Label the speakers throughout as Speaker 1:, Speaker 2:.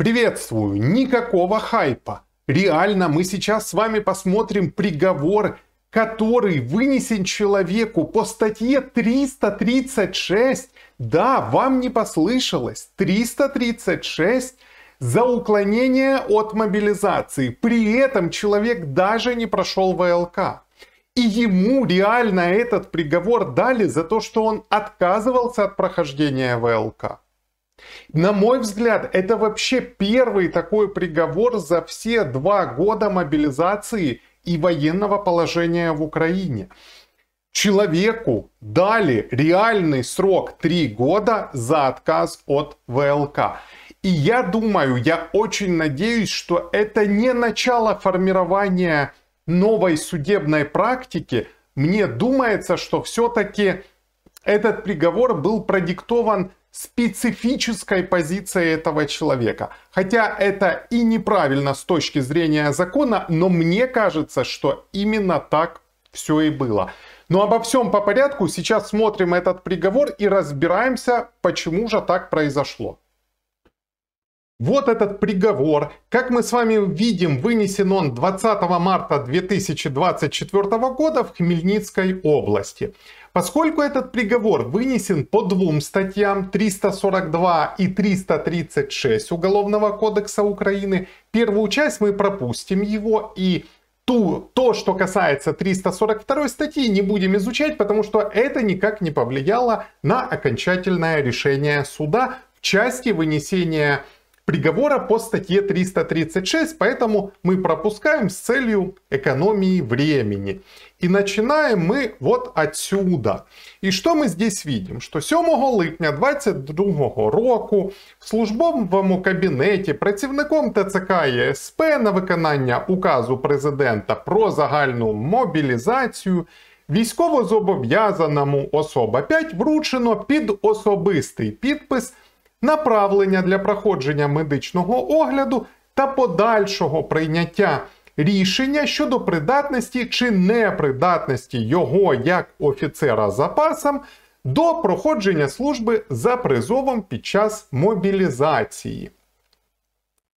Speaker 1: Приветствую, никакого хайпа. Реально мы сейчас с вами посмотрим приговор, который вынесен человеку по статье 336. Да, вам не послышалось. 336 за уклонение от мобилизации. При этом человек даже не прошел ВЛК. И ему реально этот приговор дали за то, что он отказывался от прохождения ВЛК. На мой взгляд, это вообще первый такой приговор за все два года мобилизации и военного положения в Украине. Человеку дали реальный срок 3 года за отказ от ВЛК. И я думаю, я очень надеюсь, что это не начало формирования новой судебной практики. Мне думается, что все-таки этот приговор был продиктован специфической позиции этого человека. Хотя это и неправильно с точки зрения закона, но мне кажется, что именно так все и было. Но обо всем по порядку. Сейчас смотрим этот приговор и разбираемся, почему же так произошло. Вот этот приговор, как мы с вами видим, вынесен он 20 марта 2024 года в Хмельницкой области. Поскольку этот приговор вынесен по двум статьям 342 и 336 Уголовного кодекса Украины, первую часть мы пропустим его и ту, то, что касается 342 статьи, не будем изучать, потому что это никак не повлияло на окончательное решение суда в части вынесения приговора по статье 336, поэтому мы пропускаем с целью экономии времени. И начинаем мы вот отсюда. І що ми здесь видим? Що 7 липня 2022 року в службовому кабінеті працівником ТЦК ЄСП на виконання указу президента про загальну мобілізацію військово зобов'язаному особа 5 вручено під особистий підпис направлення для проходження медичного огляду та подальшого прийняття рішення щодо придатності чи непридатності його як офіцера запасом до проходження служби за призовом під час мобілізації.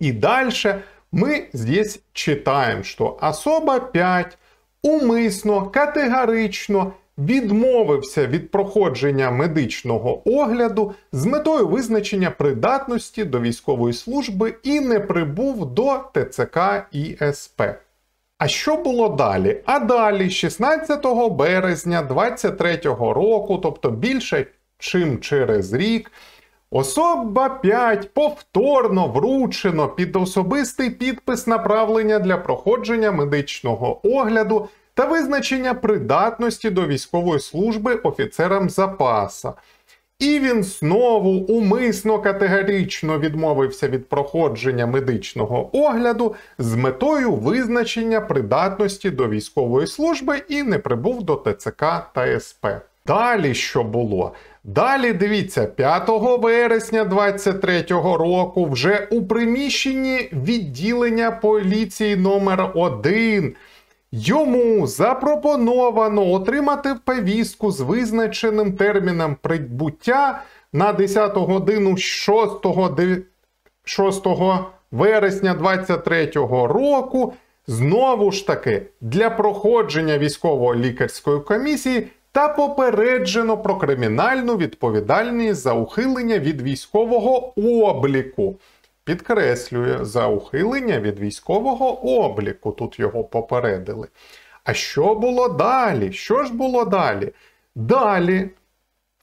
Speaker 1: І далі ми здесь читаємо, що особа 5 умисно, категорично відмовився від проходження медичного огляду з метою визначення придатності до військової служби і не прибув до ТЦК ІСП. А що було далі? А далі, 16 березня 23-го року, тобто більше чим через рік, особа 5 повторно вручено під особистий підпис направлення для проходження медичного огляду та визначення придатності до військової служби офіцерам запаса. І він знову умисно категорично відмовився від проходження медичного огляду з метою визначення придатності до військової служби і не прибув до ТЦК та СП. Далі що було? Далі дивіться, 5 вересня 23-го року вже у приміщенні відділення поліції номер 1 Йому запропоновано отримати повістку з визначеним терміном прибуття на 10 годину 6 6 вересня 23 го року. Знову ж таки, для проходження військово-лікарської комісії та попереджено про кримінальну відповідальність за ухилення від військового обліку. Підкреслює за ухилення від військового обліку, тут його попередили. А що було далі? Що ж було далі? Далі,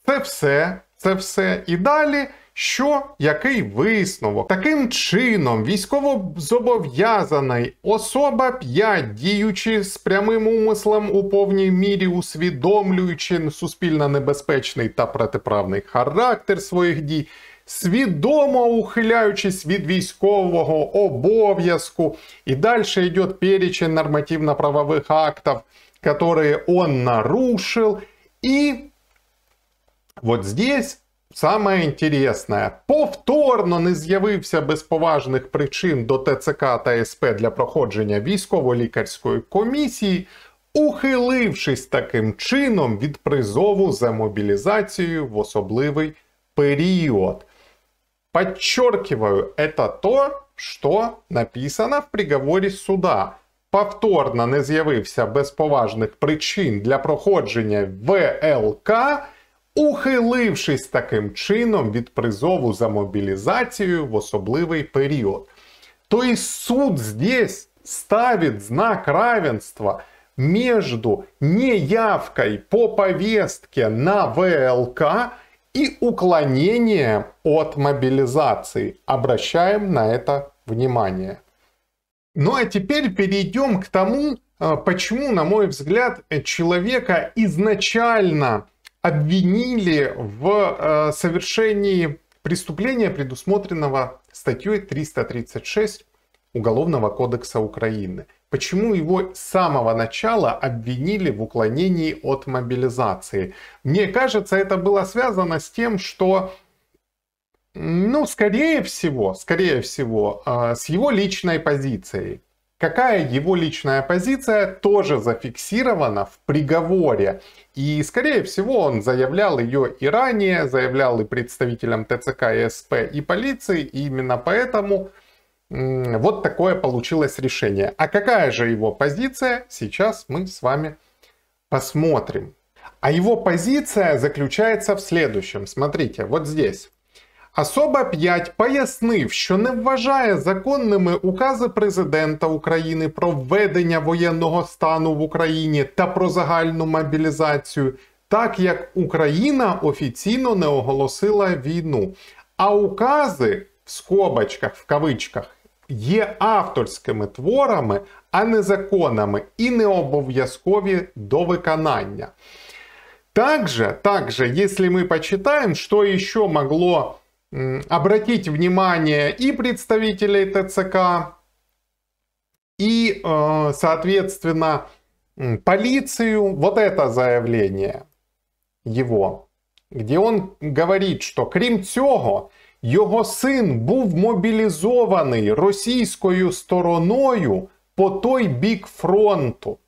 Speaker 1: це все, це все. І далі, що який висновок? Таким чином, військово зобов'язаний особа 5, діючи з прямим умислом у повній мірі, усвідомлюючи суспільно небезпечний та протиправний характер своїх дій свідомо ухиляючись від військового обов'язку. і далі йде перечень нормативно правових актів, которые он нарушив. І от здесь Саме інтересне, повторно не з'явився без поважних причин до ТЦК та СП для проходження військово-лікарської комісії, ухилившись таким чином від призову за мобілізацію в особливий період. Подчеркиваю, это то, что написано в приговоре суда. Повторно не з'явився без поважних причин для проходження ВЛК, ухилившись таким чином від призову за мобілізацію в особливий період. Тобто суд здесь ставить знак равенства между неявкой по повестке на ВЛК и уклонение от мобилизации. Обращаем на это внимание. Ну а теперь перейдем к тому, э, почему, на мой взгляд, человека изначально обвинили в э, совершении преступления, предусмотренного статьей 336 Уголовного кодекса Украины – Почему его с самого начала обвинили в уклонении от мобилизации? Мне кажется, это было связано с тем, что ну, скорее всего, скорее всего, а, с его личной позицией. Какая его личная позиция тоже зафиксирована в приговоре. И, скорее всего, он заявлял ее и ранее, заявлял и представителям ТЦК, и СП, и полиции. И именно поэтому Вот такое получилось решение. А какая же его позиция, сейчас мы с вами посмотрим. А его позиция заключається в следующем. Смотрите, вот здесь. Особа П'ять пояснив, що не вважає законними укази президента України про введення воєнного стану в Україні та про загальну мобілізацію, так як Україна офіційно не оголосила війну. А укази в скобочках, в кавичках є авторськими творами, а не законами і не обов'язкові до виконання. Также, также, если мы почитаем, что еще могло обратить внимание и представителей ТЦК, и, э, соответственно, полицию, вот это заявление его, где он говорит, что крім цього, Його син був мобілізований російською стороною по той бік фронту.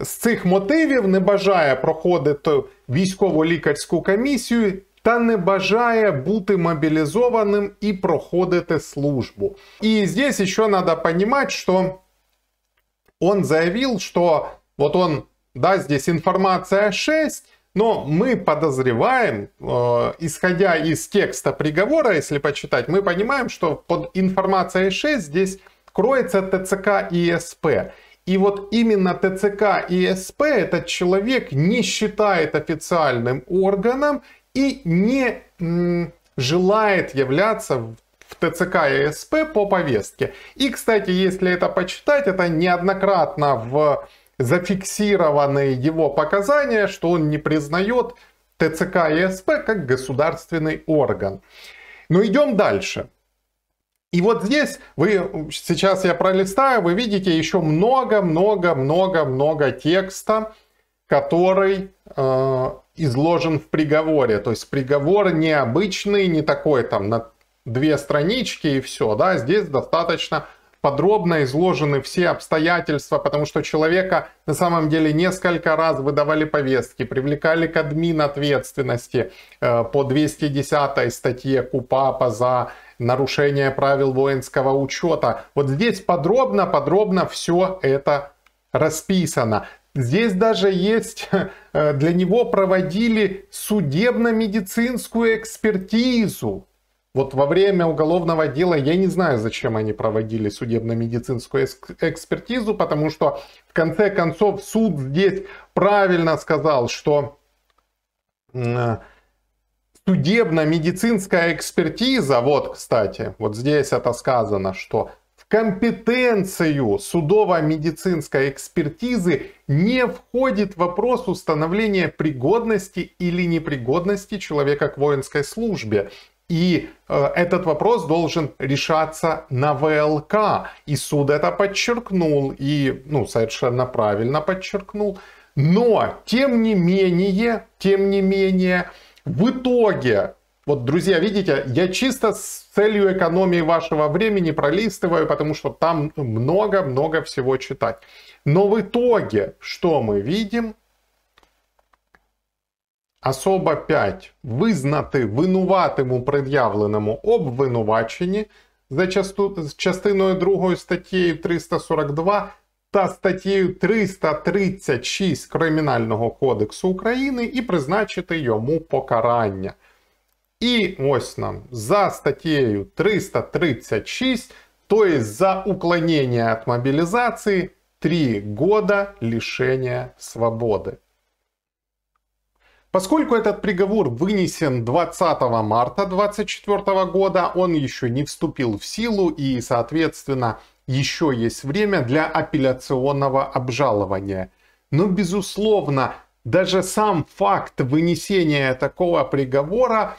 Speaker 1: З цих мотивів не бажає проходити військово-лікарську комісію та не бажає бути мобілізованим і проходити службу. І здесь еще треба понимать, що он заявив, що от он, да, здесь информация 6, Но мы подозреваем, э, исходя из текста приговора, если почитать, мы понимаем, что под информацией 6 здесь кроется ТЦК и СП. И вот именно ТЦК и СП этот человек не считает официальным органом и не м, желает являться в ТЦК и СП по повестке. И, кстати, если это почитать, это неоднократно в зафиксированы его показания, что он не признает ТЦК и СП как государственный орган. Но идем дальше. И вот здесь вы, сейчас я пролистаю, вы видите еще много-много-много-много текста, который э, изложен в приговоре. То есть приговор необычный, не такой там на две странички и все. Да? Здесь достаточно подробно изложены все обстоятельства, потому что человека на самом деле несколько раз выдавали повестки, привлекали к админ ответственности э, по 210 статье КУПАПа за нарушение правил воинского учета. Вот здесь подробно-подробно все это расписано. Здесь даже есть, э, для него проводили судебно-медицинскую экспертизу. Вот во время уголовного дела я не знаю, зачем они проводили судебно-медицинскую экспертизу, потому что в конце концов суд здесь правильно сказал, что э, судебно-медицинская экспертиза, вот, кстати, вот здесь это сказано, что в компетенцию судово-медицинской экспертизы не входит вопрос установления пригодности или непригодности человека к воинской службе. И э, этот вопрос должен решаться на ВЛК. И суд это подчеркнул, и ну, совершенно правильно подчеркнул. Но, тем не менее, тем не менее, в итоге, вот, друзья, видите, я чисто с целью экономии вашего времени пролистываю, потому что там много-много всего читать. Но в итоге, что мы видим? Особа 5. Визнати винуватиму пред'явленому обвинуваченні за частиною 2 статтєю 342 та статтєю 336 Кримінального кодексу України і призначити йому покарання. І ось нам за статтєю 336, то є за уклонення від мобілізації 3 года лишення свободи. Поскольку этот приговор вынесен 20 марта 2024 года, он еще не вступил в силу и, соответственно, еще есть время для апелляционного обжалования. Но, безусловно, даже сам факт вынесения такого приговора,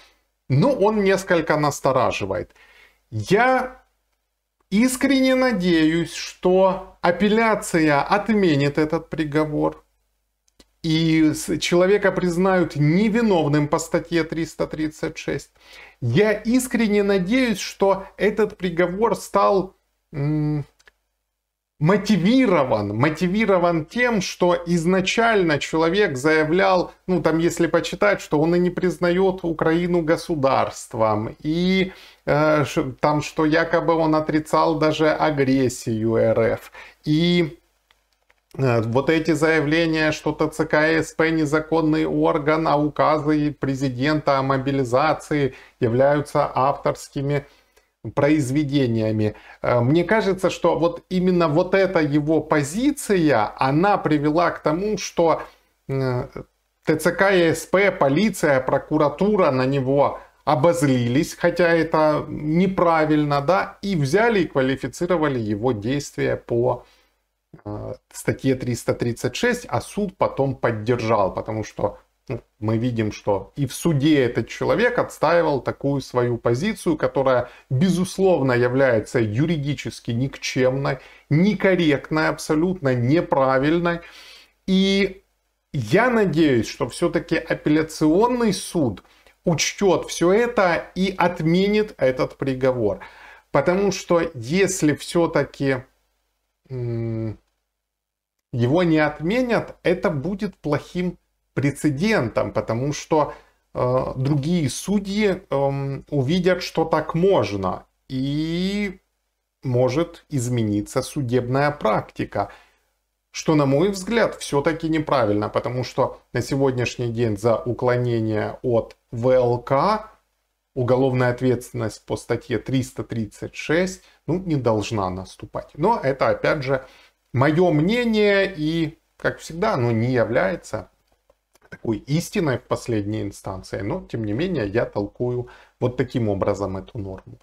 Speaker 1: ну, он несколько настораживает. Я искренне надеюсь, что апелляция отменит этот приговор, и человека признают невиновным по статье 336. Я искренне надеюсь, что этот приговор стал мотивирован, мотивирован тем, что изначально человек заявлял, ну там если почитать, что он и не признает Украину государством, и э, там, что якобы он отрицал даже агрессию РФ, и Э, вот эти заявления, что ТЦК СП незаконный орган, а указы президента о мобилизации являются авторскими произведениями. Э, мне кажется, что вот именно вот эта его позиция, она привела к тому, что э, ТЦК и СП, полиция, прокуратура на него обозлились, хотя это неправильно, да, и взяли и квалифицировали его действия по Э, статье 336, а суд потом поддержал, потому что ну, мы видим, что и в суде этот человек отстаивал такую свою позицию, которая, безусловно, является юридически никчемной, некорректной, абсолютно неправильной. И я надеюсь, что все-таки апелляционный суд учтет все это и отменит этот приговор. Потому что если все-таки его не отменят, это будет плохим прецедентом, потому что э, другие судьи э, увидят, что так можно, и может измениться судебная практика. Что, на мой взгляд, все-таки неправильно, потому что на сегодняшний день за уклонение от ВЛК уголовная ответственность по статье 336 ну, не должна наступать. Но это, опять же, мое мнение и, как всегда, оно не является такой истиной в последней инстанции, но, тем не менее, я толкую вот таким образом эту норму.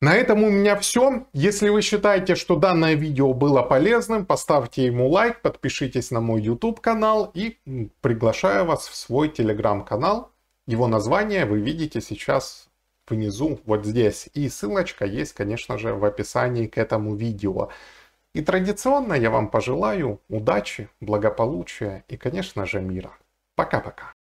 Speaker 1: На этом у меня все. Если вы считаете, что данное видео было полезным, поставьте ему лайк, подпишитесь на мой YouTube канал и приглашаю вас в свой Telegram канал. Его название вы видите сейчас внизу, вот здесь. И ссылочка есть, конечно же, в описании к этому видео. И традиционно я вам пожелаю удачи, благополучия и, конечно же, мира. Пока-пока.